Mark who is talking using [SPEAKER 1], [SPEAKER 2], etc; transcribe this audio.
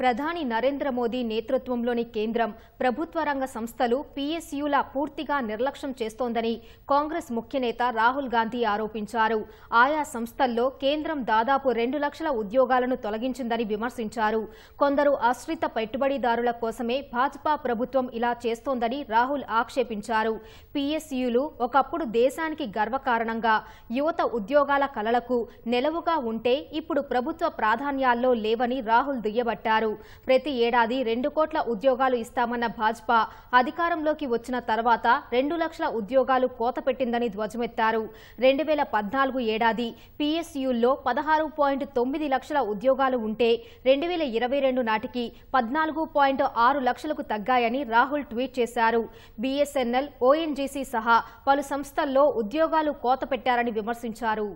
[SPEAKER 1] ప్రధాని నరేంద్ర మోదీ నేతృత్వంలోని కేంద్రం ప్రభుత్వ రంగ సంస్థలు పీఎస్యూల పూర్తిగా నిర్లక్ష్యం చేస్తోందని కాంగ్రెస్ ముఖ్యనేత రాహుల్ గాంధీ ఆరోపించారు ఆయా సంస్థల్లో కేంద్రం దాదాపు రెండు లక్షల ఉద్యోగాలను తొలగించిందని విమర్శించారు కొందరు ఆశ్రిత పెట్టుబడిదారుల కోసమే భాజపా ప్రభుత్వం ఇలా చేస్తోందని రాహుల్ ఆక్షేపించారు పీఎస్యూలు ఒకప్పుడు దేశానికి గర్వకారణంగా యువత ఉద్యోగాల కలలకు నెలవుగా ఉంటే ఇప్పుడు ప్రభుత్వ ప్రాధాన్యాల్లో లేవని రాహుల్ దుయ్యబట్టారు అన్నారు ప్రతి ఏడాది రెండు కోట్ల ఉద్యోగాలు ఇస్తామన్న భాజపా అధికారంలోకి వచ్చిన తర్వాత రెండు లక్షల ఉద్యోగాలు కోత పెట్టిందని ధ్వజమెత్తారు రెండు వేల పద్నాలుగు ఏడాది పీఎస్యూల్లో పదహారు పాయింట్ తొమ్మిది లక్షల ఉద్యోగాలు ఉంటే రెండు వేల ఇరవై రెండు నాటికి పద్నాలుగు పాయింట్ ఆరు లక్షలకు తగ్గాయని రాహుల్ ట్వీట్ చేశారు బీఎస్ఎన్ఎల్ ఓఎన్జీసీ సహా పలు సంస్థల్లో ఉద్యోగాలు కోత పెట్టారని విమర్శించారు